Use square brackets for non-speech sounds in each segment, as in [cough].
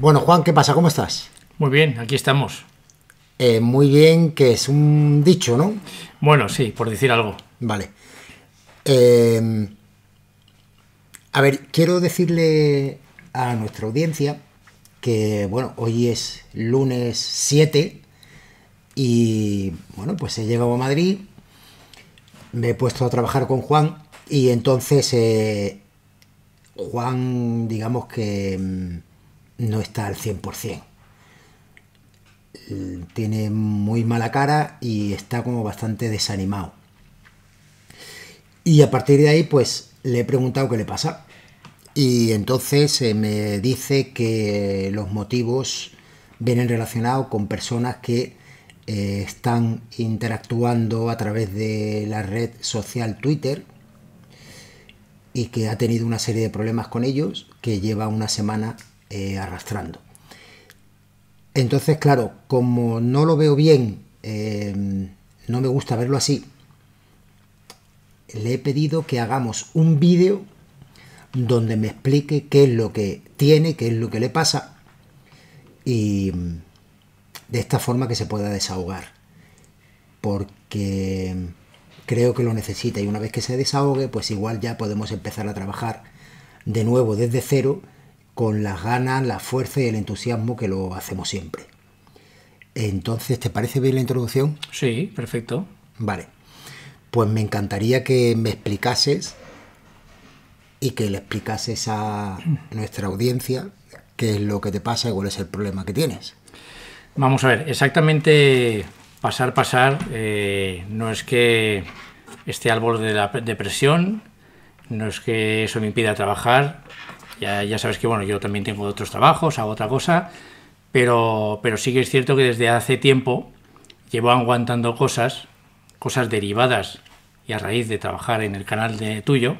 Bueno, Juan, ¿qué pasa? ¿Cómo estás? Muy bien, aquí estamos. Eh, muy bien, que es un dicho, ¿no? Bueno, sí, por decir algo. Vale. Eh, a ver, quiero decirle a nuestra audiencia que, bueno, hoy es lunes 7 y, bueno, pues he llegado a Madrid, me he puesto a trabajar con Juan y entonces eh, Juan, digamos que mm, no está al 100%. Tiene muy mala cara y está como bastante desanimado. Y a partir de ahí, pues le he preguntado qué le pasa. Y entonces eh, me dice que los motivos vienen relacionados con personas que eh, están interactuando a través de la red social Twitter y que ha tenido una serie de problemas con ellos, que lleva una semana eh, arrastrando. Entonces, claro, como no lo veo bien, em, no me gusta verlo así, le he pedido que hagamos un vídeo donde me explique qué es lo que tiene, qué es lo que le pasa y em, de esta forma que se pueda desahogar. Porque em, creo que lo necesita y una vez que se desahogue, pues igual ya podemos empezar a trabajar de nuevo desde cero con las ganas, la fuerza y el entusiasmo que lo hacemos siempre. Entonces, ¿te parece bien la introducción? Sí, perfecto. Vale. Pues me encantaría que me explicases y que le explicases a [clears throat] nuestra audiencia qué es lo que te pasa y cuál es el problema que tienes. Vamos a ver, exactamente pasar, pasar, eh, no es que esté al borde de la depresión, no es que eso me impida trabajar, ya, sabes que bueno, yo también tengo otros trabajos, hago otra cosa, pero, pero sí que es cierto que desde hace tiempo llevo aguantando cosas, cosas derivadas y a raíz de trabajar en el canal de tuyo,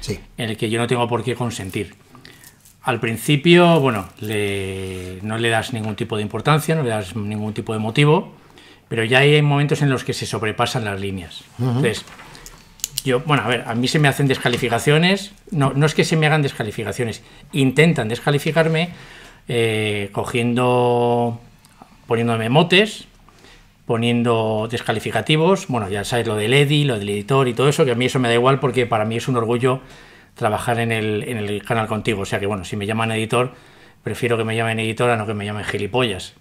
sí. en el que yo no tengo por qué consentir. Al principio, bueno, no le das ningún tipo de importancia, no le das ningún tipo de motivo, pero ya hay momentos en los que se sobrepasan las líneas bueno, a ver, a mí se me hacen descalificaciones, no, no es que se me hagan descalificaciones, intentan descalificarme eh, cogiendo, poniéndome motes, poniendo descalificativos, bueno, ya sabes lo del Eddy, lo del editor y todo eso, que a mí eso me da igual porque para mí es un orgullo trabajar en el, en el canal contigo, o sea que bueno, si me llaman editor, prefiero que me llamen editor a no que me llamen gilipollas.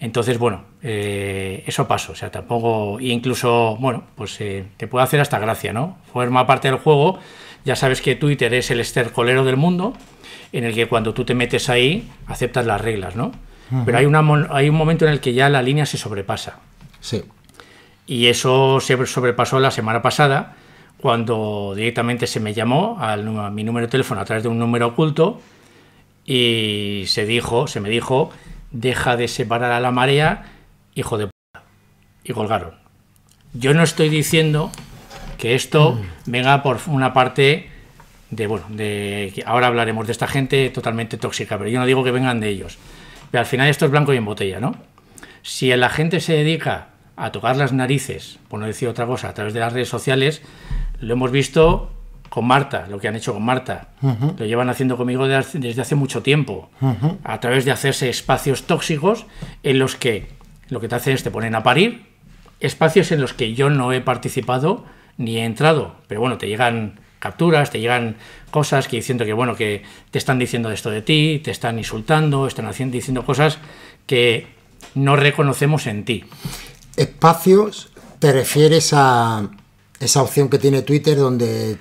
Entonces, bueno, eh, eso pasó, o sea, tampoco, e incluso, bueno, pues eh, te puede hacer hasta gracia, ¿no? Forma parte del juego, ya sabes que Twitter es el estercolero del mundo, en el que cuando tú te metes ahí, aceptas las reglas, ¿no? Pero hay, una, hay un momento en el que ya la línea se sobrepasa. Sí. Y eso se sobrepasó la semana pasada, cuando directamente se me llamó a mi número de teléfono a través de un número oculto y se dijo, se me dijo deja de separar a la marea, hijo de puta. Y colgaron. Yo no estoy diciendo que esto mm. venga por una parte de, bueno, de, ahora hablaremos de esta gente totalmente tóxica, pero yo no digo que vengan de ellos. Pero al final esto es blanco y en botella, ¿no? Si la gente se dedica a tocar las narices, por no decir otra cosa, a través de las redes sociales, lo hemos visto con Marta, lo que han hecho con Marta. Lo llevan haciendo conmigo desde hace mucho tiempo, a través de hacerse espacios tóxicos en los que lo que te hacen es te ponen a parir, espacios en los que yo no he participado ni he entrado, pero bueno, te llegan capturas, te llegan cosas que diciendo que bueno, que te están diciendo esto de ti, te están insultando, están haciendo, diciendo cosas que no reconocemos en ti. Espacios, te refieres a esa opción que tiene Twitter donde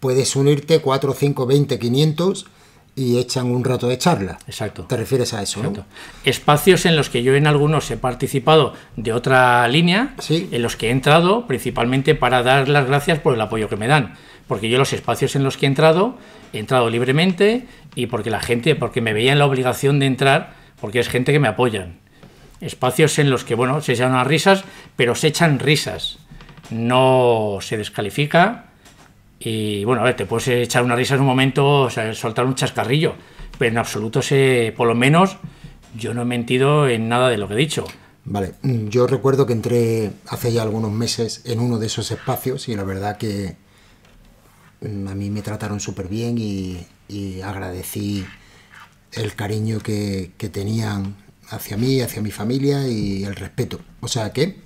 puedes unirte 4, 5, 20, 500 y echan un rato de charla. Exacto. ¿Te refieres a eso? Exacto. Espacios en los que yo en algunos he participado de otra línea, en los que he entrado principalmente para dar las gracias por el apoyo que me dan. Porque yo los espacios en los que he entrado, he entrado libremente y porque la gente, porque me veía en la obligación de entrar, porque es gente que me apoyan. Espacios en los que, bueno, se echan unas risas, pero se echan risas. No se descalifica, y bueno, a ver, te puedes echar una risa en un momento, o sea, soltar un chascarrillo, pero en absoluto sé, por lo menos, yo no he mentido en nada de lo que he dicho. Vale, mm, yo recuerdo que entré hace ya algunos meses en uno de esos espacios y la verdad que mm, a mí me trataron súper bien y, agradecí el cariño que, tenían hacia mí, hacia mi familia y el respeto. O sea que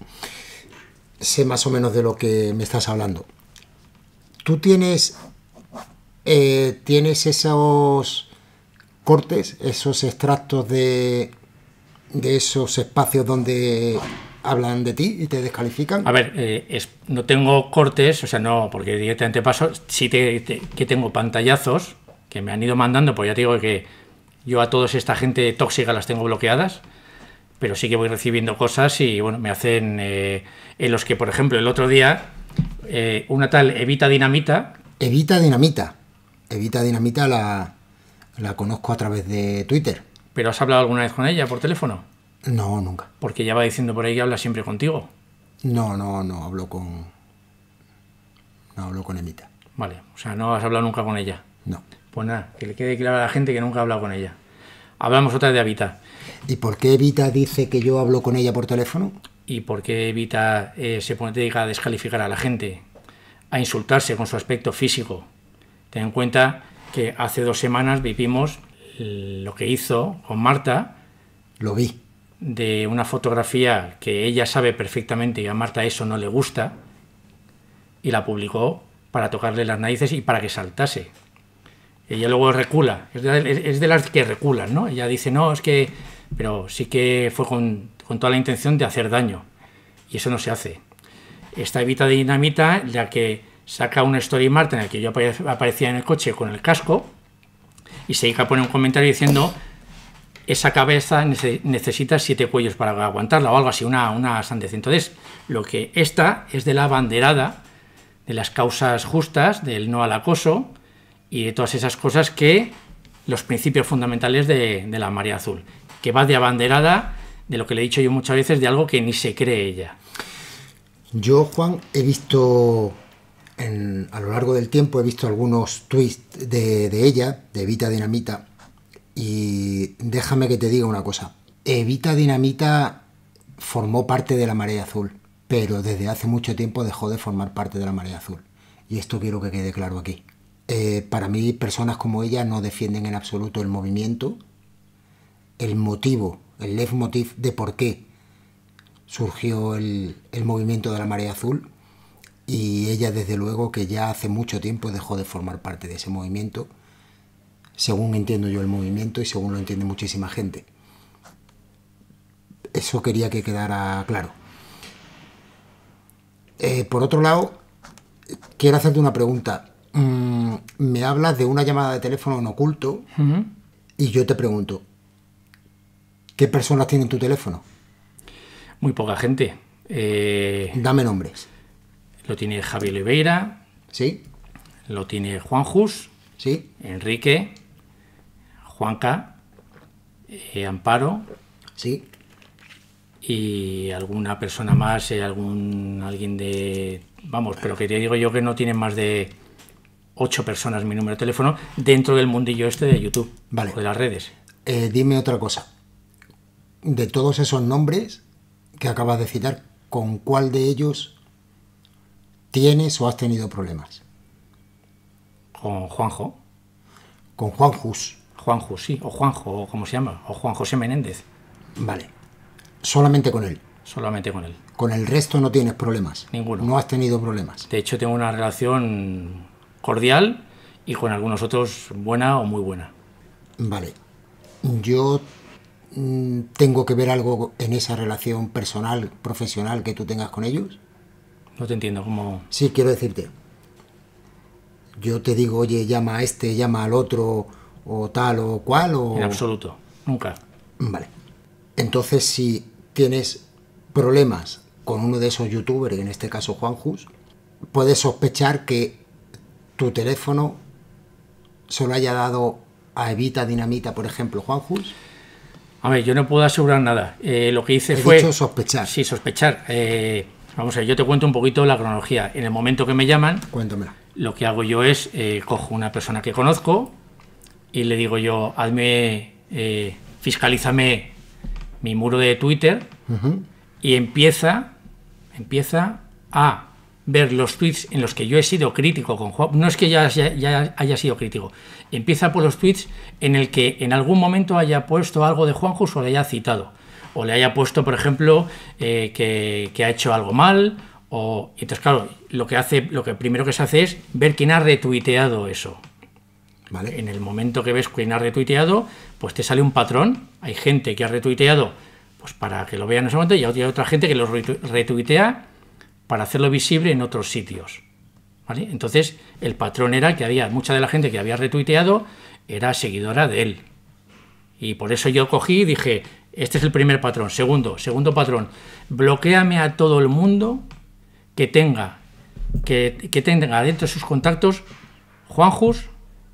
sé más o menos de lo que me estás hablando tú tienes, eh, tienes esos cortes, esos extractos de, esos espacios donde hablan de ti y te descalifican? A ver, eh, no tengo cortes, o sea, no, porque directamente paso, sí que tengo pantallazos que me han ido mandando, pues ya te digo que yo a toda esta gente tóxica las tengo bloqueadas, pero sí que voy recibiendo cosas y bueno, me hacen eh, en los que, por ejemplo, el otro día eh, una tal Evita Dinamita. Evita Dinamita. Evita Dinamita la, la conozco a través de Twitter. ¿Pero has hablado alguna vez con ella por teléfono? No, nunca. Porque ella va diciendo por ahí que habla siempre contigo. No, no, no, hablo con. No hablo con Evita. Vale, o sea, no has hablado nunca con ella. No. Pues nada, que le quede claro a la gente que nunca ha hablado con ella. Hablamos otra vez de Evita. ¿Y por qué Evita dice que yo hablo con ella por teléfono? ¿Y por qué Evita eh, se pone, a descalificar a la gente, a insultarse con su aspecto físico? Ten en cuenta que hace dos semanas vivimos lo que hizo con Marta. Lo vi. De una fotografía que ella sabe perfectamente y a Marta eso no le gusta, y la publicó para tocarle las narices y para que saltase. Ella luego recula, es de, es de las que reculan, ¿no? Ella dice, no, es que, pero sí que fue con con toda la intención de hacer daño. Y eso no se hace. Esta Evita de Dinamita, la que saca un story mart en el que yo aparecía en el coche con el casco, y se dedica a poner un comentario diciendo esa cabeza necesita siete cuellos para aguantarla o algo así, una, una sandez. Entonces, lo que esta es de la abanderada, de las causas justas, del no al acoso y de todas esas cosas que los principios fundamentales de, de la marea azul, que va de abanderada de lo que le he dicho yo muchas veces, de algo que ni se cree ella. Yo, Juan, he visto a lo largo del tiempo, he visto algunos twists de, ella, de Evita Dinamita, y déjame que te diga una cosa. Evita Dinamita formó parte de la Marea Azul, pero desde hace mucho tiempo dejó de formar parte de la Marea Azul. Y esto quiero que quede claro aquí. Eh, para mí, personas como ella no defienden en absoluto el movimiento, el motivo el leitmotiv de por qué surgió el, movimiento de la marea azul y ella desde luego que ya hace mucho tiempo dejó de formar parte de ese movimiento, según entiendo yo el movimiento y según lo entiende muchísima gente. Eso quería que quedara claro. Eh, por otro lado, quiero hacerte una pregunta. Mm, me hablas de una llamada de teléfono en oculto y yo te pregunto, ¿Qué personas tienen tu teléfono? Muy poca gente. Eh, Dame nombres. Lo tiene Javier Oliveira. Sí. Lo tiene Juan Jus. Sí. Enrique. Juanca. Eh, Amparo. Sí. Y alguna persona más, eh, algún alguien de. Vamos, pero que te digo yo que no tienen más de ocho personas mi número de teléfono dentro del mundillo este de YouTube. Vale. O de las redes. dime otra cosa de todos esos nombres que acabas de citar, ¿con cuál de ellos tienes o has tenido problemas? Con Juanjo. Con Juan Juan Jus, sí, o Juanjo, ¿cómo se llama, o Juan José Menéndez. Vale. Solamente con él. Solamente con él. Con el resto no tienes problemas. Ninguno. No has tenido problemas. De hecho, tengo una relación cordial y con algunos otros buena o muy buena. Vale. Yo Mm, tengo que ver algo en esa relación personal, profesional que tú tengas con ellos? No te entiendo cómo... Sí, quiero decirte. Yo te digo, oye, llama a este, llama al otro, o tal o cual, o... En absoluto, nunca. Mm, vale. Entonces, si tienes problemas con uno de esos youtubers, en este caso Juan Jus, puedes sospechar que tu teléfono solo haya dado a Evita Dinamita, por ejemplo, Juan Jus? A ver, yo no puedo asegurar nada. Eh, lo que hice He fue. sospechar. Sí, sospechar. Eh, vamos a ver, yo te cuento un poquito la cronología. En el momento que me llaman, Cuéntamela. lo que hago yo es eh, cojo una persona que conozco y le digo yo, hazme, fiscalízame mi muro de Twitter y empieza, empieza a ver los tweets en los que yo he sido crítico con Juan, no es que ya, haya sido crítico, empieza por los tweets en el que en algún momento haya puesto algo de Juanjo o le haya citado, o le haya puesto, por ejemplo, eh, que, ha hecho algo mal, o entonces claro, lo que hace, lo que primero que se hace es ver quién ha retuiteado eso. Vale. En el momento que ves quién ha retuiteado, pues te sale un patrón. Hay gente que ha retuiteado pues para que lo vean en ese momento y hay otra gente que lo retuitea para hacerlo visible en otros sitios. Entonces, el patrón era que había mucha de la gente que había retuiteado era seguidora de él. Y por eso yo cogí y dije, este es el primer patrón. Segundo, segundo patrón, bloqueame a todo el mundo que tenga, que, que tenga dentro de sus contactos Juanjus,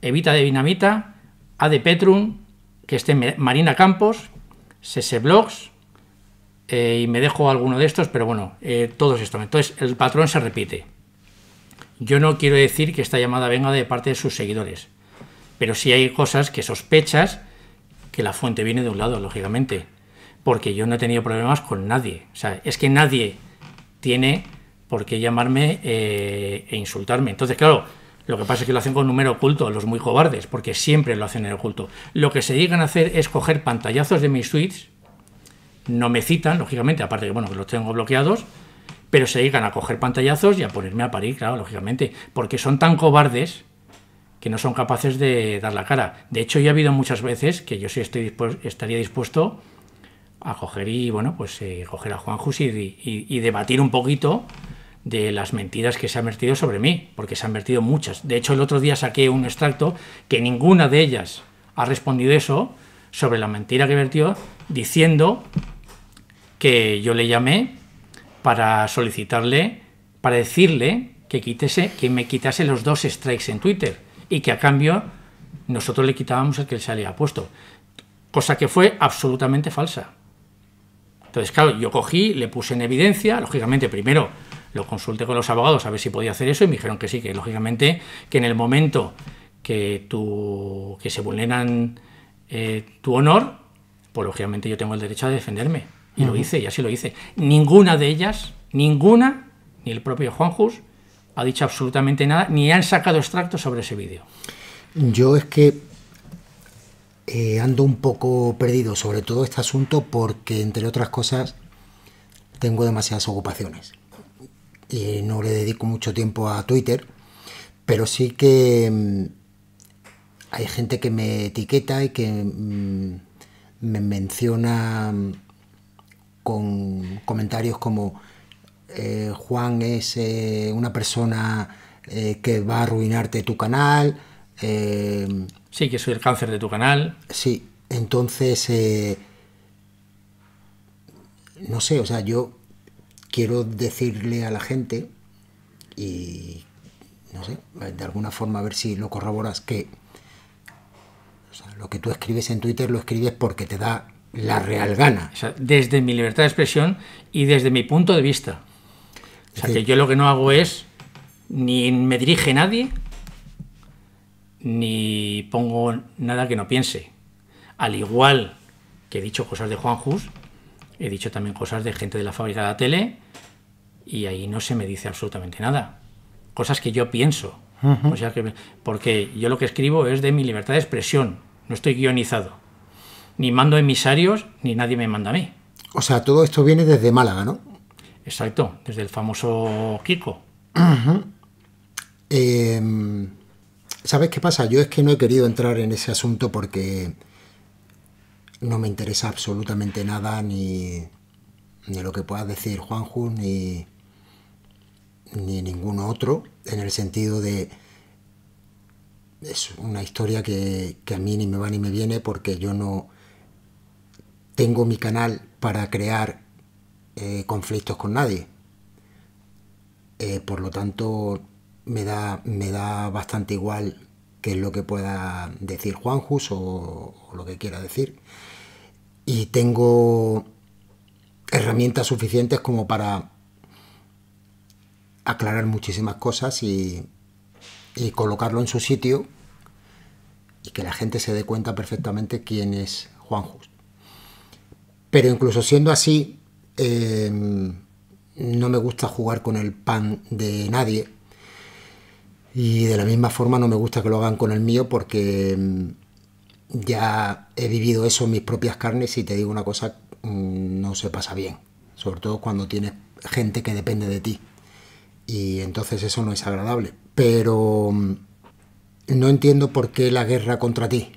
Evita de Dinamita, A de Petrum, que esté Marina Campos, Seseblogs, eh, y me dejo alguno de estos, pero bueno, eh, todos estos. Entonces, el patrón se repite. Yo no quiero decir que esta llamada venga de parte de sus seguidores, pero si hay cosas que sospechas que la fuente viene de un lado, lógicamente, porque yo no he tenido problemas con nadie. O sea, es que nadie tiene por qué llamarme eh, e insultarme. Entonces, claro, lo que pasa es que lo hacen con número oculto, los muy cobardes, porque siempre lo hacen en oculto. Lo que se llegan a hacer es coger pantallazos de mis tweets no me citan, lógicamente, aparte que bueno, que los tengo bloqueados, pero se llegan a coger pantallazos y a ponerme a parir, claro, lógicamente, porque son tan cobardes que no son capaces de dar la cara. De hecho, ya ha habido muchas veces que yo sí estoy estaría dispuesto a coger y, bueno, pues eh, coger a Juan Jus y, y, debatir un poquito de las mentiras que se han vertido sobre mí, porque se han vertido muchas. De hecho, el otro día saqué un extracto que ninguna de ellas ha respondido eso sobre la mentira que vertió diciendo que yo le llamé para solicitarle, para decirle que, quitese, que me quitase los dos strikes en Twitter y que a cambio nosotros le quitábamos el que él se había puesto, cosa que fue absolutamente falsa. Entonces, claro, yo cogí, le puse en evidencia, lógicamente primero lo consulté con los abogados a ver si podía hacer eso y me dijeron que sí, que lógicamente que en el momento que, se vulneran eh, tu honor, pues lógicamente yo tengo el derecho a defenderme. Y lo hice, y así lo hice. Ninguna de ellas, ninguna, ni el propio Jus, ha dicho absolutamente nada, ni han sacado extractos sobre ese vídeo. Yo es que eh, ando un poco perdido sobre todo este asunto porque, entre otras cosas, tengo demasiadas ocupaciones. Y no le dedico mucho tiempo a Twitter, pero sí que mm, hay gente que me etiqueta y que... Mm, me menciona mm, con comentarios como eh, Juan es eh, una persona eh, que va a arruinarte tu canal. sí, que soy el cáncer de tu canal. Sí, entonces, no sé, o sea, yo quiero decirle a la gente y, no sé, de alguna forma a ver si lo corroboras, que lo que tú escribes en Twitter lo escribes porque te da la real gana. desde mi libertad de expresión y desde mi punto de vista. O sea, que yo lo que no hago es ni me dirige nadie, ni pongo nada que no piense. Al igual que he dicho cosas de Juan Jus, he dicho también cosas de gente de la fábrica de la tele, y ahí no se me dice absolutamente nada. Cosas que yo pienso, sea que, porque yo lo que escribo es de mi libertad de expresión, no estoy guionizado. Ni mando emisarios, ni nadie me manda a mí. O sea, todo esto viene desde Málaga, ¿no? Exacto, desde el famoso Kiko. Em, ¿Sabes qué pasa? Yo es que no he querido entrar en ese asunto porque no me interesa absolutamente nada, ni, lo que pueda decir, Juanjo, ni, ni ninguno otro, en el sentido de es una historia que, a mí ni me va ni me viene porque yo no tengo mi canal para crear eh, conflictos con nadie. Eh, por lo tanto, me da, me da bastante igual qué es lo que pueda decir Juan Jus o lo que quiera decir. Y tengo herramientas suficientes como para aclarar muchísimas cosas y, colocarlo en su sitio y que la gente se dé cuenta perfectamente quién es Juan Just. Pero incluso siendo así, em, no me gusta jugar con el pan de nadie. Y de la misma forma no me gusta que lo hagan con el mío porque em, ya he vivido eso en mis propias carnes y te digo una cosa, mm, no se pasa bien. Sobre todo cuando tienes gente que depende de ti y entonces eso no es agradable. Pero mm, no entiendo por qué la guerra contra ti.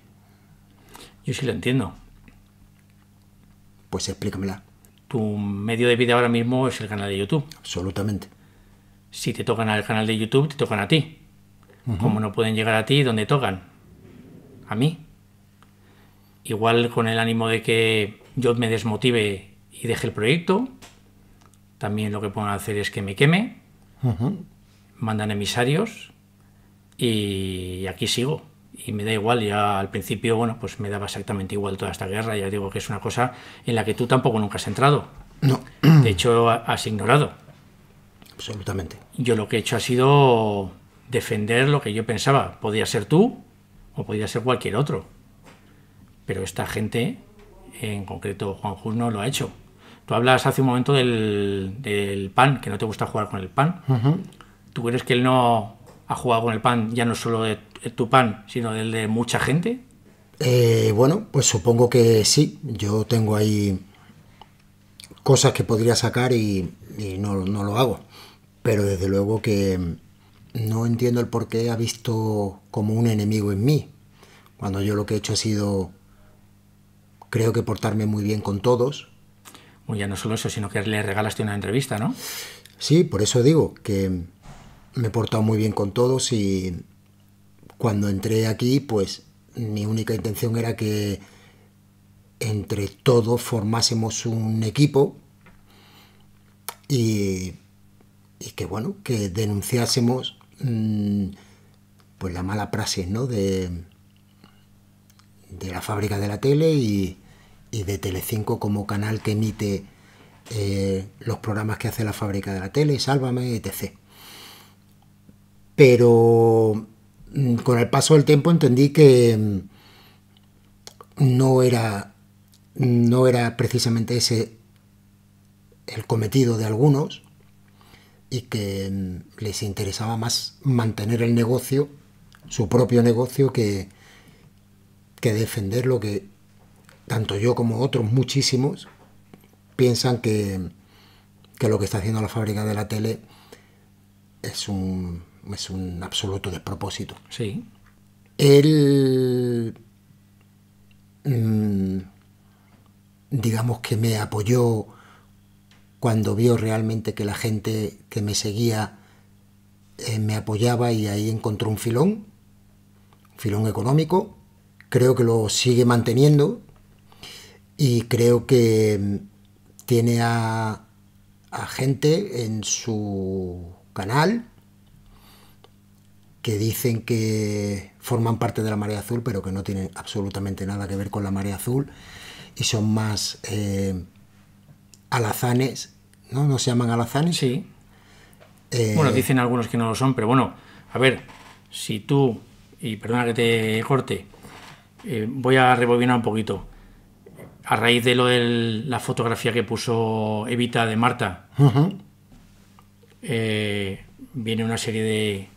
Yo sí lo entiendo. Pues explícamela. Tu medio de vida ahora mismo es el canal de YouTube. Absolutamente. Si te tocan al canal de YouTube, te tocan a ti. Como no pueden llegar a ti, ¿dónde tocan? A mí. Igual con el ánimo de que yo me desmotive y deje el proyecto. También lo que pueden hacer es que me queme Mandan emisarios y aquí sigo. Y me da igual, ya al principio, bueno, pues me daba exactamente igual toda esta guerra. Ya digo que es una cosa en la que tú tampoco nunca has entrado. No. De hecho, has ignorado. Absolutamente. Yo lo que he hecho ha sido defender lo que yo pensaba. Podía ser tú o podía ser cualquier otro. Pero esta gente, en concreto Juan Juz, no lo ha hecho. Tú hablas hace un momento del, pan, que no te gusta jugar con el pan. ¿Tú crees que él no ha jugado con el pan ya no solo de tu pan, sino del de mucha gente? Eh, bueno, pues supongo que sí. Yo tengo ahí cosas que podría sacar y, no, no, lo hago. Pero desde luego que no entiendo el por qué ha visto como un enemigo en mí. Cuando yo lo que he hecho ha sido, creo que portarme muy bien con todos, ya no solo eso, sino que le regalaste una entrevista, ¿no? Sí, por eso digo que me he portado muy bien con todos y cuando entré aquí, pues mi única intención era que entre todos formásemos un equipo y, que, bueno, que denunciásemos mm, pues la mala praxis, ¿no? De, de la fábrica de la tele y, y de Telecinco como canal que emite eh, los programas que hace la fábrica de la tele, Sálvame, etc. Pero mm, con el paso del tiempo entendí que mm, no era, no era precisamente ese el cometido de algunos y que mm, les interesaba más mantener el negocio, su propio negocio, que, que defender lo que tanto yo como otros muchísimos, piensan que, que lo que está haciendo la fábrica de la tele es un, es un absoluto despropósito. Sí. Él, mm, digamos que me apoyó cuando vio realmente que la gente que me seguía eh, me apoyaba y ahí encontró un filón, un filón económico. Creo que lo sigue manteniendo, y creo que mm, tiene a, gente en su canal que dicen que forman parte de la marea azul, pero que no tienen absolutamente nada que ver con la marea azul y son más eh, alazanes, ¿no? ¿No se llaman alazanes? Sí. Eh, bueno, dicen algunos que no lo son, pero bueno, a ver, si tú, y perdona que te corte, eh, voy a rebobinar un poquito a raíz de lo de la fotografía que puso Evita de Marta, eh, viene una serie de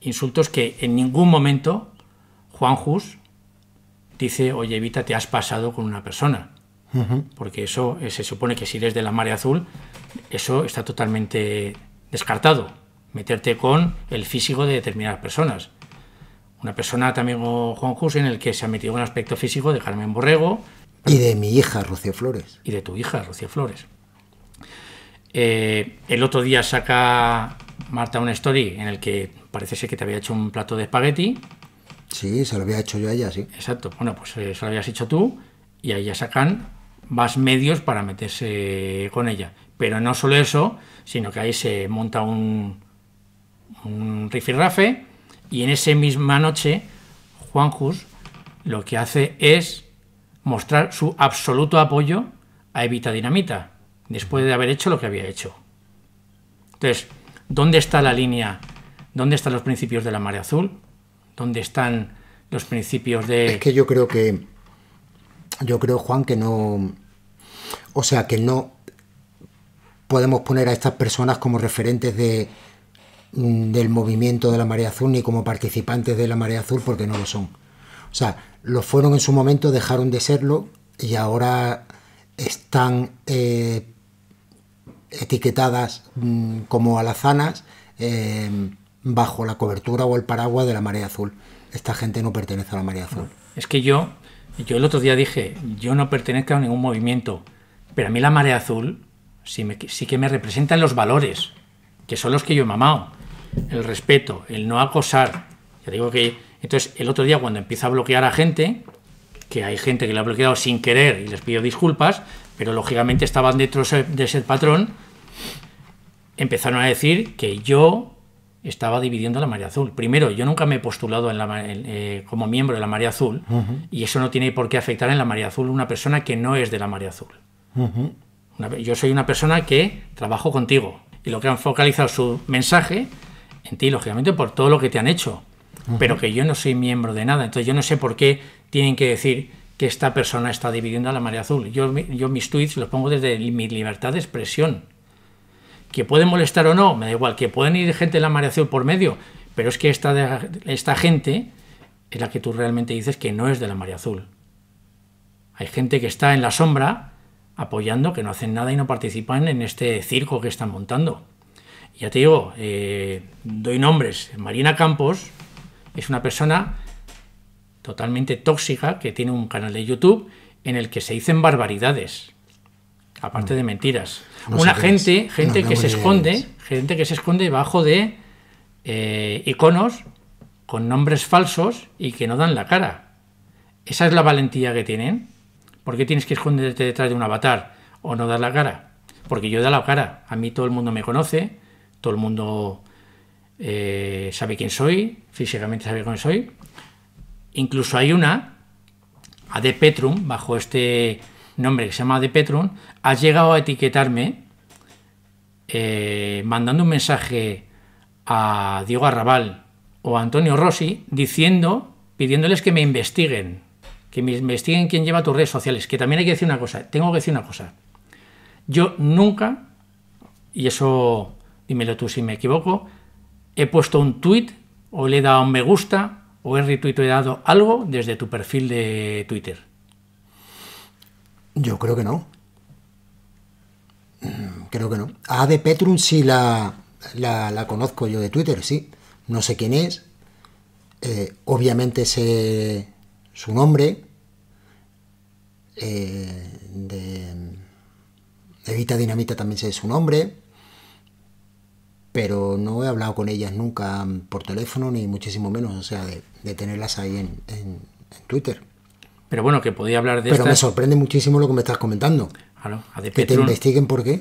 insultos que en ningún momento Juan Jus dice, oye Evita, te has pasado con una persona. Porque eso eh, se supone que si eres de la marea azul, eso está totalmente descartado. Meterte con el físico de determinadas personas. Una persona también Juan Jus en el que se ha metido un aspecto físico de Carmen Borrego, y de mi hija, Rocío Flores. Y de tu hija, Rocío Flores. Eh, el otro día saca Marta un story en el que parece ser que te había hecho un plato de espagueti. Sí, se lo había hecho yo a ella, sí. Exacto. Bueno, pues eh, se lo habías hecho tú y ahí ya sacan más medios para meterse con ella. Pero no solo eso, sino que ahí se monta un, un rifirrafe y en esa misma noche Juan Jus lo que hace es mostrar su absoluto apoyo a Evita Dinamita, después de haber hecho lo que había hecho. Entonces, ¿dónde está la línea? ¿Dónde están los principios de la marea azul? ¿Dónde están los principios de... Es que yo creo que... Yo creo, Juan, que no... O sea, que no podemos poner a estas personas como referentes de, del movimiento de la marea azul ni como participantes de la marea azul porque no lo son. O sea, lo fueron en su momento, dejaron de serlo y ahora están eh, etiquetadas mm, como alazanas em, bajo la cobertura o el paraguas de la marea azul. Esta gente no pertenece a la marea azul. Es que yo, yo el otro día dije, yo no pertenezco a ningún movimiento, pero a mí la marea azul sí, me, sí que me representan los valores, que son los que yo he mamado. El respeto, el no acosar. Ya digo que entonces, el otro día cuando empieza a bloquear a gente, que hay gente que la ha bloqueado sin querer y les pido disculpas, pero lógicamente estaban dentro de ese patrón, empezaron a decir que yo estaba dividiendo la María Azul. Primero, yo nunca me he postulado eh, como miembro de la María Azul y eso no tiene por qué afectar en la María Azul una persona que no es de la María Azul. yo soy una persona que trabajo contigo y lo que han focalizado su mensaje en ti, lógicamente, por todo lo que te han hecho pero que yo no soy miembro de nada. Entonces yo no sé por qué tienen que decir que esta persona está dividiendo a la marea azul. Yo, mis tweets los pongo desde mi libertad de expresión. Que puede molestar o no, me da igual, que pueden ir gente de la marea azul por medio, pero es que esta, esta gente es la que tú realmente dices que no es de la marea azul. Hay gente que está en la sombra apoyando, que no hacen nada y no participan en este circo que están montando ya te digo, eh, doy nombres. Marina Campos, es una persona totalmente tóxica que tiene un canal de YouTube en el que se dicen barbaridades, aparte de mentiras. una gente, gente que se esconde, gente que se esconde debajo de eh, iconos con nombres falsos y que no dan la cara. Esa es la valentía que tienen. ¿Por qué tienes que esconderte detrás de un avatar o no dar la cara? Porque yo he dado la cara. A mí todo el mundo me conoce, todo el mundo eh, sabe quién soy, físicamente sabe quién soy. Incluso hay una, de Petrum, bajo este nombre que se llama de Petrum, ha llegado a etiquetarme eh, mandando un mensaje a Diego Arrabal o a Antonio Rossi diciendo, pidiéndoles que me investiguen, que me investiguen quién lleva tus redes sociales, que también hay que decir una cosa, tengo que decir una cosa. Yo nunca, y eso dímelo tú si me equivoco, he puesto un tweet o le he dado un me gusta o he retuiteado algo desde tu perfil de Twitter. Yo creo que no. Mm, creo que no. A de Petrum sí la, la, conozco yo de Twitter, sí. No sé quién es. Eh, obviamente sé su nombre. Eh, de Evita Dinamita también sé su nombre pero no he hablado con ellas nunca mm, por teléfono, ni muchísimo menos, o sea, de, tenerlas ahí en, Twitter. Pero bueno, que podía hablar de Pero me sorprende muchísimo lo que me estás comentando. Claro, a que te investiguen por qué.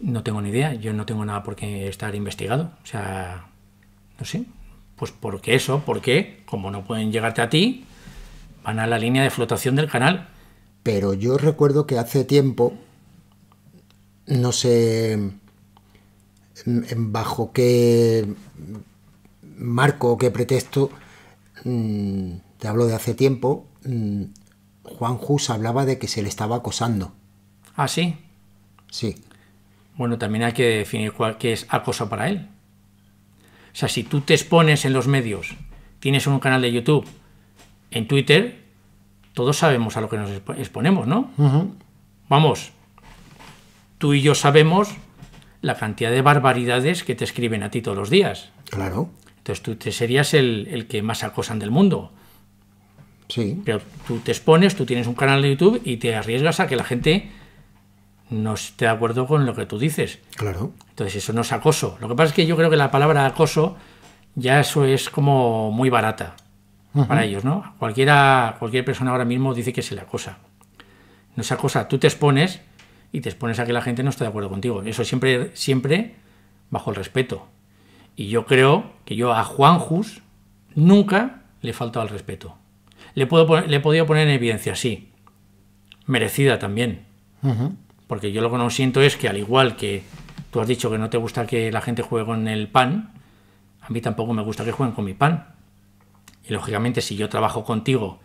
No tengo ni idea, yo no tengo nada por qué estar investigado. O sea, no sé. Pues porque eso, porque como no pueden llegarte a ti, van a la línea de flotación del canal. Pero yo recuerdo que hace tiempo, no sé, bajo qué marco o qué pretexto, mm, te hablo de hace tiempo, mm, Juan Jus hablaba de que se le estaba acosando. Ah, sí. Sí. Bueno, también hay que definir cuál, qué es acoso para él. O sea, si tú te expones en los medios, tienes un canal de YouTube, en Twitter, todos sabemos a lo que nos exponemos, ¿no? Vamos, tú y yo sabemos la cantidad de barbaridades que te escriben a ti todos los días. Claro. Entonces tú te serías el, que más acosan del mundo. Sí. Pero tú te expones, tú tienes un canal de YouTube y te arriesgas a que la gente no esté de acuerdo con lo que tú dices. Claro. Entonces eso no es acoso. Lo que pasa es que yo creo que la palabra acoso ya eso es como muy barata para ellos, ¿no? Cualquiera, cualquier persona ahora mismo dice que se le acosa. No se acosa, tú te expones y te expones a que la gente no esté de acuerdo contigo. Eso siempre, siempre bajo el respeto. Y yo creo que yo a Juan Jus nunca le he el al respeto. Le, puedo le he podido poner en evidencia, sí. Merecida también. Porque yo lo que no siento es que al igual que tú has dicho que no te gusta que la gente juegue con el pan, a mí tampoco me gusta que jueguen con mi pan. Y lógicamente si yo trabajo contigo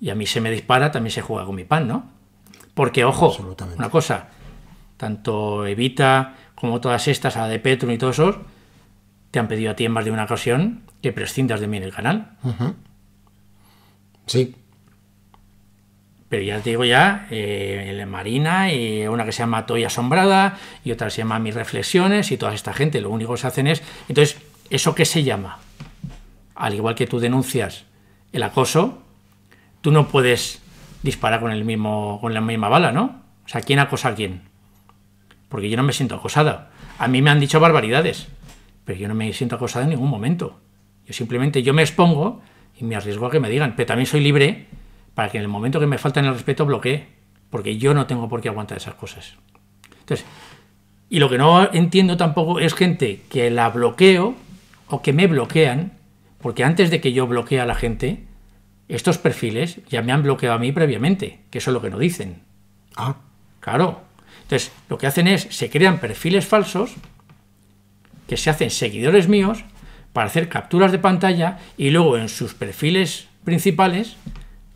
y a mí se me dispara, también se juega con mi pan, ¿no? Porque, ojo, una cosa, tanto Evita como todas estas, a la de Petro y todos esos, te han pedido a ti en más de una ocasión que prescindas de mí en el canal. Sí. Pero ya te digo ya, eh, Marina, y una que se llama Toy Asombrada, y otra que se llama Mis Reflexiones, y toda esta gente, lo único que se hacen es... Entonces, ¿eso qué se llama? Al igual que tú denuncias el acoso, tú no puedes dispara con, el mismo, con la misma bala, ¿no? O sea, ¿quién acosa a quién? Porque yo no me siento acosada. A mí me han dicho barbaridades, pero yo no me siento acosada en ningún momento. Yo simplemente yo me expongo y me arriesgo a que me digan, pero también soy libre para que en el momento que me falten el respeto bloquee, porque yo no tengo por qué aguantar esas cosas. Entonces, y lo que no entiendo tampoco es gente que la bloqueo o que me bloquean, porque antes de que yo bloquee a la gente, estos perfiles ya me han bloqueado a mí previamente, que eso es lo que no dicen. Ah. Claro. Entonces, lo que hacen es, se crean perfiles falsos, que se hacen seguidores míos, para hacer capturas de pantalla y luego en sus perfiles principales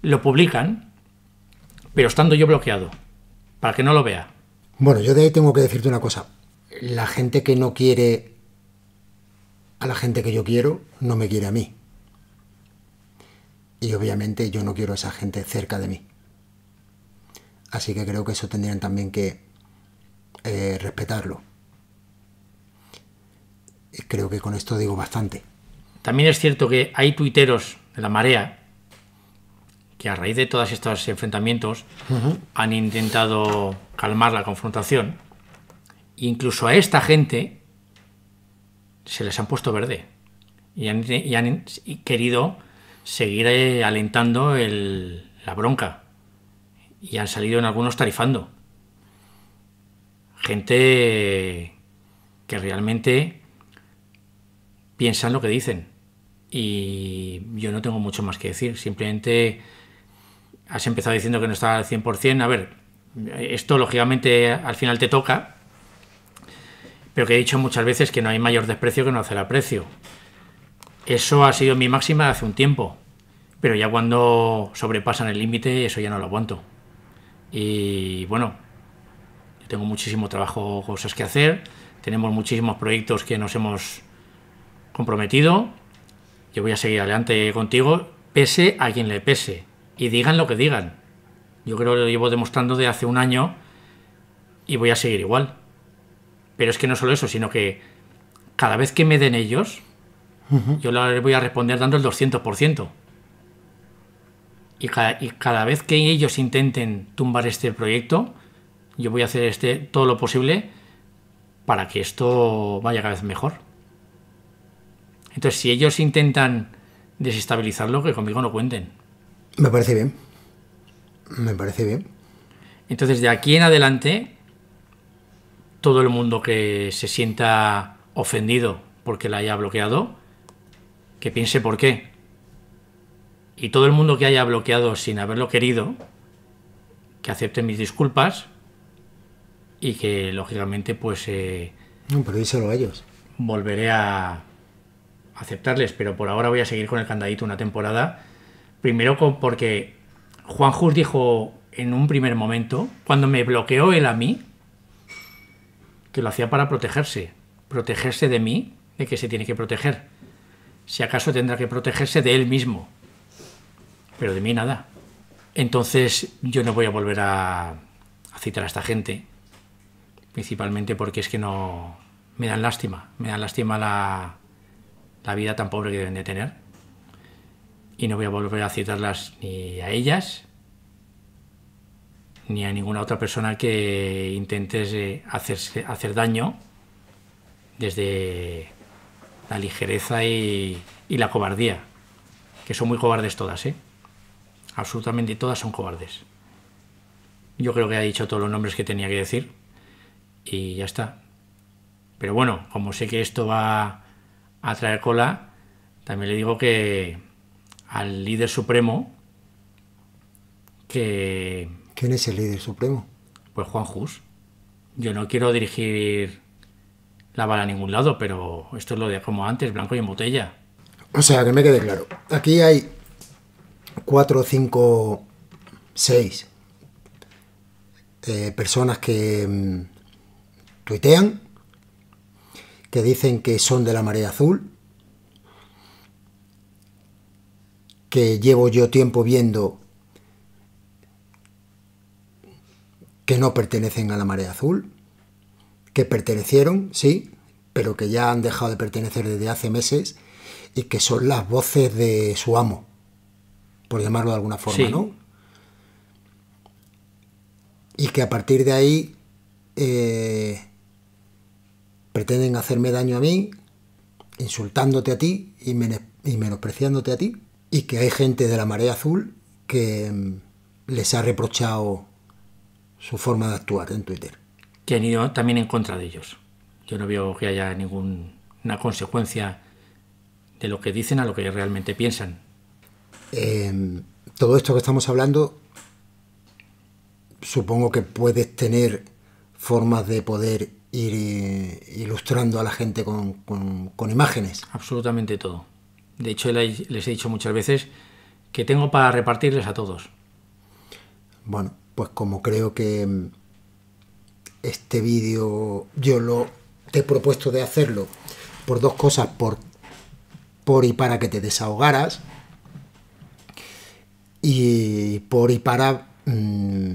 lo publican, pero estando yo bloqueado, para que no lo vea. Bueno, yo de ahí tengo que decirte una cosa. La gente que no quiere a la gente que yo quiero, no me quiere a mí. Y obviamente yo no quiero a esa gente cerca de mí. Así que creo que eso tendrían también que eh, respetarlo. Y creo que con esto digo bastante. También es cierto que hay tuiteros de la marea que a raíz de todos estos enfrentamientos han intentado calmar la confrontación. Incluso a esta gente se les han puesto verde y han, y han querido Seguiré eh, alentando la bronca. Y han salido en algunos tarifando. Gente que realmente piensan lo que dicen. Y yo no tengo mucho más que decir. Simplemente has empezado diciendo que no está al 100%. A ver, esto lógicamente al final te toca. Pero que he dicho muchas veces que no hay mayor desprecio que no hacer aprecio. Eso ha sido mi máxima hace un tiempo, pero ya cuando sobrepasan el límite, eso ya no lo aguanto. Y bueno, tengo muchísimo trabajo, cosas que hacer, tenemos muchísimos proyectos que nos hemos comprometido. Yo voy a seguir adelante contigo, pese a quien le pese, y digan lo que digan. Yo creo que lo llevo demostrando de hace un año y voy a seguir igual. Pero es que no solo eso, sino que cada vez que me den ellos, yo les voy a responder dando el 200%. Y cada, vez que ellos intenten tumbar este proyecto, yo voy a hacer este, todo lo posible para que esto vaya cada vez mejor. Entonces, si ellos intentan desestabilizarlo, que conmigo no cuenten. Me parece bien. Me parece bien. Entonces, de aquí en adelante, todo el mundo que se sienta ofendido porque la haya bloqueado, que piense por qué. Y todo el mundo que haya bloqueado sin haberlo querido, que acepte mis disculpas y que lógicamente pues... Eh, no, pero díselo a ellos. Volveré a aceptarles, pero por ahora voy a seguir con el candadito una temporada. Primero porque Juan Jus dijo en un primer momento, cuando me bloqueó él a mí, que lo hacía para protegerse, protegerse de mí, de que se tiene que proteger. Si acaso tendrá que protegerse de él mismo. Pero de mí nada. Entonces yo no voy a volver a, citar a esta gente. Principalmente porque es que no... Me dan lástima. Me dan lástima la, vida tan pobre que deben de tener. Y no voy a volver a citarlas ni a ellas ni a ninguna otra persona que intente hacer daño desde la ligereza y, y la cobardía, que son muy cobardes todas, ¿eh? Absolutamente todas son cobardes. Yo creo que ha dicho todos los nombres que tenía que decir y ya está. Pero bueno, como sé que esto va a traer cola, también le digo que al líder supremo, que... ¿Quién es el líder supremo? Pues Juan Jus. Yo no quiero dirigir la a ningún lado, pero esto es lo de como antes, blanco y en botella. O sea, que me quede claro. Aquí hay 4, 5, 6 personas que mm, tuitean, que dicen que son de la marea azul, que llevo yo tiempo viendo que no pertenecen a la marea azul que pertenecieron, sí, pero que ya han dejado de pertenecer desde hace meses y que son las voces de su amo, por llamarlo de alguna forma, ¿no? Y que a partir de ahí eh, pretenden hacerme daño a mí, insultándote a ti y menospreciándote a ti, y que hay gente de la marea azul que mm, les ha reprochado su forma de actuar en Twitter que han ido también en contra de ellos. Yo no veo que haya ninguna consecuencia de lo que dicen a lo que realmente piensan. Em, todo esto que estamos hablando, supongo que puedes tener formas de poder ir eh, ilustrando a la gente con imágenes. Absolutamente todo. De hecho, les he dicho muchas veces que tengo para repartirles a todos. Bueno, pues como creo que em, este vídeo yo lo te he propuesto de hacerlo por dos cosas, por, por y para que te desahogaras y por y para mm,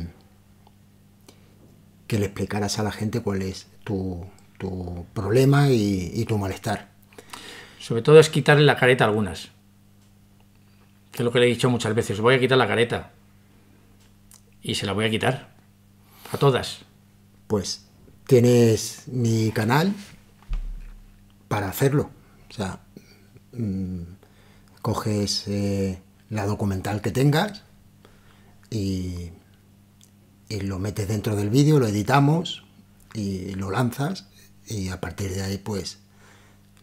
que le explicaras a la gente cuál es tu, problema y, y, tu malestar. Sobre todo es quitarle la careta a algunas. Que es lo que le he dicho muchas veces. Voy a quitar la careta. Y se la voy a quitar. A todas pues tienes mi canal para hacerlo. O sea, mm, coges eh, la documental que tengas y, lo metes dentro del vídeo, lo editamos y lo lanzas y a partir de ahí pues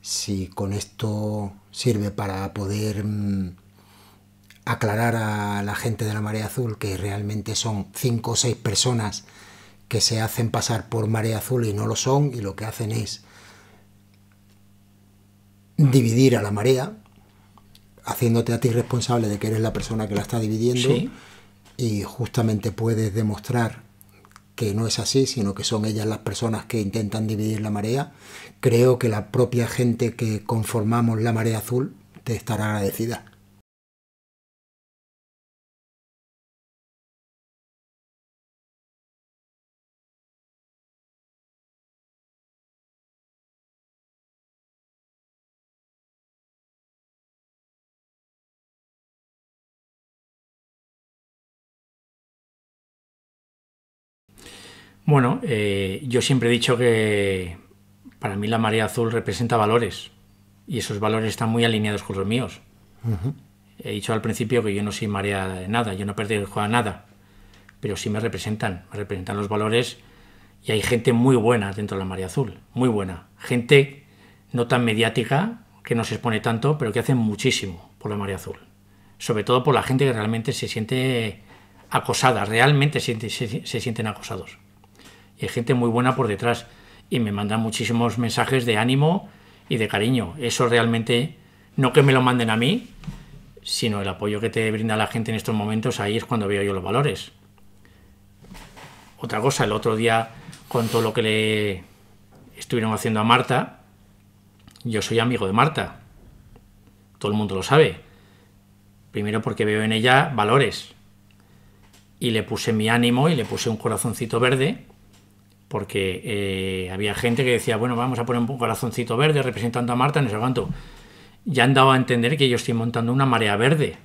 si con esto sirve para poder mm, aclarar a la gente de la marea azul que realmente son cinco o seis personas que se hacen pasar por marea azul y no lo son, y lo que hacen es dividir a la marea, haciéndote a ti responsable de que eres la persona que la está dividiendo, y justamente puedes demostrar que no es así, sino que son ellas las personas que intentan dividir la marea. Creo que la propia gente que conformamos la marea azul te estará agradecida. Bueno, eh, yo siempre he dicho que para mí la marea azul representa valores y esos valores están muy alineados con los míos. He dicho al principio que yo no soy marea de nada, yo no pertenezco a nada, pero sí me representan, me representan los valores y hay gente muy buena dentro de la marea azul, muy buena. Gente no tan mediática, que no se expone tanto, pero que hace muchísimo por la marea azul. Sobre todo por la gente que realmente se siente acosada, realmente se sienten acosados y gente muy buena por detrás. Y me mandan muchísimos mensajes de ánimo y de cariño. Eso realmente, no que me lo manden a mí, sino el apoyo que te brinda la gente en estos momentos, ahí es cuando veo yo los valores. Otra cosa, el otro día con todo lo que le estuvieron haciendo a Marta, yo soy amigo de Marta. Todo el mundo lo sabe. Primero porque veo en ella valores. Y le puse mi ánimo y le puse un corazoncito verde porque eh, había gente que decía, bueno, vamos a poner un corazoncito verde representando a Marta, no sé cuánto. Ya han dado a entender que yo estoy montando una marea verde,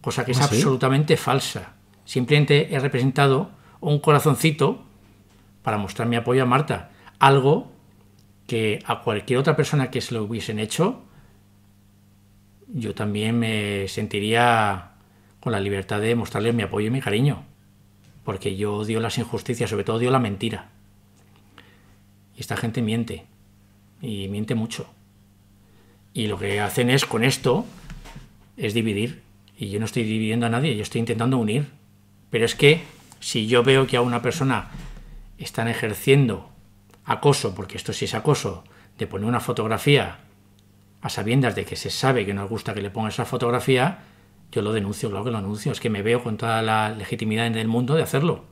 cosa que es ¿Ah, absolutamente falsa. Simplemente he representado un corazoncito para mostrar mi apoyo a Marta, algo que a cualquier otra persona que se lo hubiesen hecho, yo también me sentiría con la libertad de mostrarle mi apoyo y mi cariño, porque yo odio las injusticias, sobre todo odio la mentira. Y esta gente miente. Y miente mucho. Y lo que hacen es, con esto, es dividir. Y yo no estoy dividiendo a nadie, yo estoy intentando unir. Pero es que si yo veo que a una persona están ejerciendo acoso, porque esto sí es acoso, de poner una fotografía a sabiendas de que se sabe que no le gusta que le ponga esa fotografía, yo lo denuncio, claro que lo anuncio, es que me veo con toda la legitimidad en el mundo de hacerlo.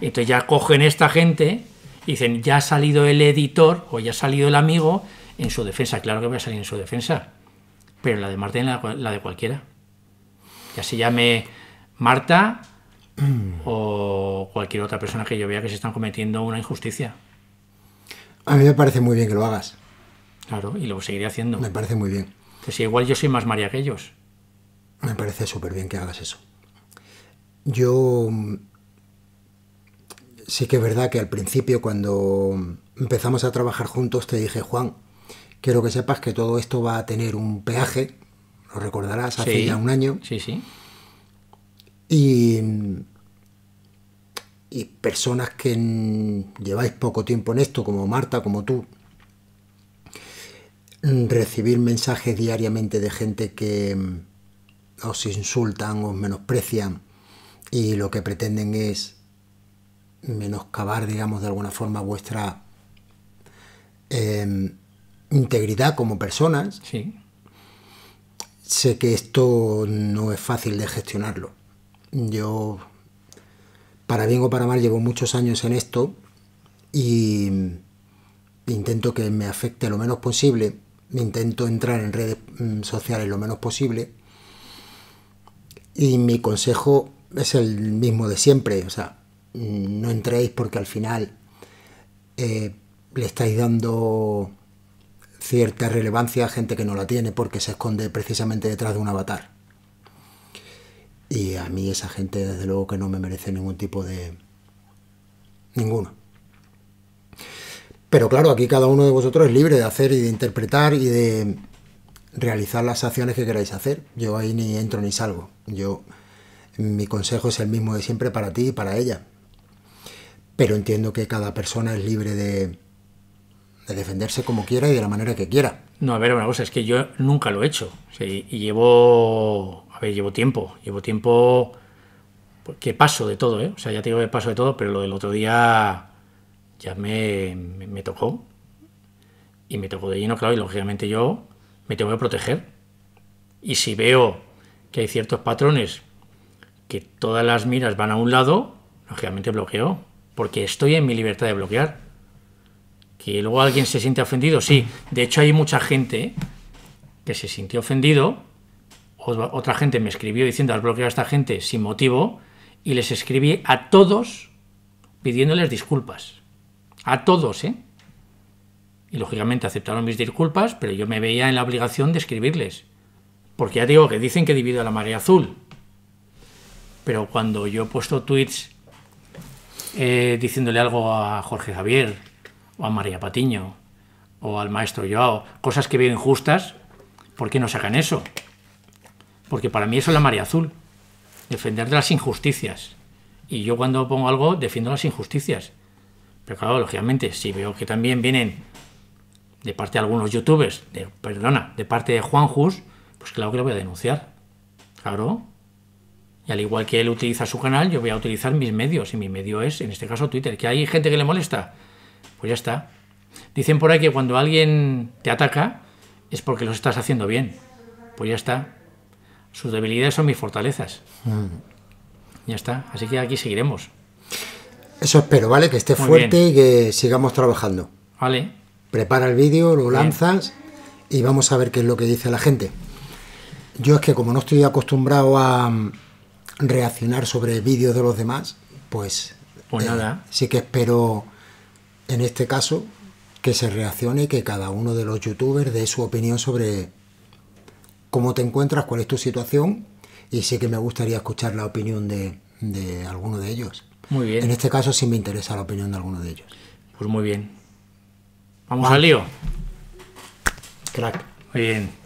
Entonces ya cogen esta gente dicen, ya ha salido el editor o ya ha salido el amigo en su defensa. Claro que voy a salir en su defensa, pero la de Marta y la, de cualquiera. Ya se llame Marta o cualquier otra persona que yo vea que se están cometiendo una injusticia. A mí me parece muy bien que lo hagas. Claro, y lo seguiré haciendo. Me parece muy bien. pues igual yo soy más María que ellos. Me parece súper bien que hagas eso. Yo mm, sí que es verdad que al principio cuando empezamos a trabajar juntos te dije, Juan, quiero que sepas que todo esto va a tener un peaje, lo recordarás, hace ya un año. Sí, sí. Y, y personas que lleváis poco tiempo en esto, como Marta, como tú, recibir mensajes diariamente de gente que os insultan, os menosprecian y lo que pretenden es menoscabar, digamos, de alguna forma vuestra em, integridad como personas. Sí. Sé que esto no es fácil de gestionarlo. Yo, para bien o para mal, llevo muchos años en esto y intento que me afecte lo menos posible. Intento entrar en redes mm, sociales lo menos posible. Y mi consejo es el mismo de siempre. O sea, no entréis porque al final eh, le estáis dando cierta relevancia a gente que no la tiene porque se esconde precisamente detrás de un avatar. Y a mí esa gente desde luego que no me merece ningún tipo de... ninguno. Pero claro, aquí cada uno de vosotros es libre de hacer y de interpretar y de realizar las acciones que queráis hacer. Yo ahí ni entro ni salgo. Yo mi consejo es el mismo de siempre para ti y para ella pero entiendo que cada persona es libre de, defenderse como quiera y de la manera que quiera. No, a ver, una cosa, es que yo nunca lo he hecho. Y llevo. A ver, llevo tiempo. Llevo tiempo. Que paso de todo, ¿eh? O sea, ya tengo digo que paso de todo, pero lo del otro día. Ya me tocó. Y me tocó de lleno, claro, y lógicamente yo me tengo que proteger. Y si veo que hay ciertos patrones que todas las miras van a un lado, lógicamente bloqueo porque estoy en mi libertad de bloquear. Que luego alguien se siente ofendido, sí. De hecho, hay mucha gente que se sintió ofendido. Otra gente me escribió diciendo has bloqueado a esta gente sin motivo y les escribí a todos pidiéndoles disculpas. A todos, ¿eh? Y lógicamente aceptaron mis disculpas, pero yo me veía en la obligación de escribirles. Porque ya digo que dicen que divido a la marea azul. Pero cuando yo he puesto tweets eh, diciéndole algo a Jorge Javier o a María Patiño o al maestro Joao, cosas que veo injustas, ¿por qué no sacan eso? Porque para mí eso es la María azul, defender de las injusticias. Y yo cuando pongo algo defiendo las injusticias. Pero claro, lógicamente, si veo que también vienen de parte de algunos youtubers, de, perdona, de parte de Juan Jus, pues claro que lo voy a denunciar. Claro, y al igual que él utiliza su canal, yo voy a utilizar mis medios. Y mi medio es, en este caso, Twitter. ¿Que hay gente que le molesta? Pues ya está. Dicen por ahí que cuando alguien te ataca es porque lo estás haciendo bien. Pues ya está. Sus debilidades son mis fortalezas. Mm. Ya está. Así que aquí seguiremos. Eso espero, ¿vale? Que esté fuerte y que sigamos trabajando. Vale. Prepara el vídeo, lo lanzas y vamos a ver qué es lo que dice la gente. Yo es que como no estoy acostumbrado a, reaccionar sobre vídeos de los demás, pues, pues eh, nada. sí que espero en este caso que se reaccione que cada uno de los youtubers dé su opinión sobre cómo te encuentras, cuál es tu situación y sí que me gustaría escuchar la opinión de, de alguno de ellos. Muy bien. En este caso sí me interesa la opinión de alguno de ellos. Pues muy bien. Vamos al lío. Crack. Muy bien.